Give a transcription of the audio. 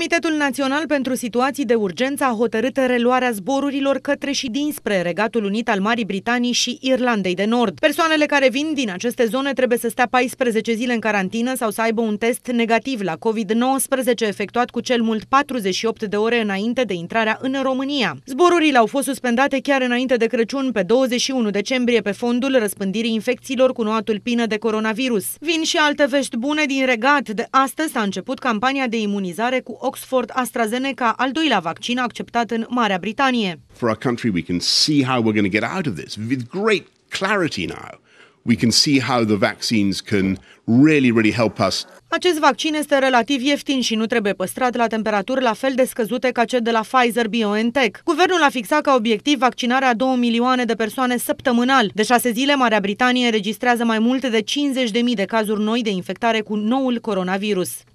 Comitetul Național pentru Situații de Urgență a hotărât reluarea zborurilor către și dinspre Regatul Unit al Marii Britanii și Irlandei de Nord. Persoanele care vin din aceste zone trebuie să stea 14 zile în carantină sau să aibă un test negativ la COVID-19 efectuat cu cel mult 48 de ore înainte de intrarea în România. Zborurile au fost suspendate chiar înainte de Crăciun pe 21 decembrie pe fondul răspândirii infecțiilor cu noua tulpină de coronavirus. Vin și alte vești bune din regat. De astăzi a început campania de imunizare cu Oxford-AstraZeneca, al doilea vaccin acceptat în Marea Britanie. For our country we can see how we're going to get out of this with great clarity now. We can see how the vaccines can really, really help us acest vaccin este relativ ieftin și nu trebuie păstrat la temperaturi la fel de scăzute ca cel de la Pfizer-BioNTech. Guvernul a fixat ca obiectiv vaccinarea 2 milioane de persoane săptămânal. De șase zile, Marea Britanie înregistrează mai multe de 50.000 de cazuri noi de infectare cu noul coronavirus.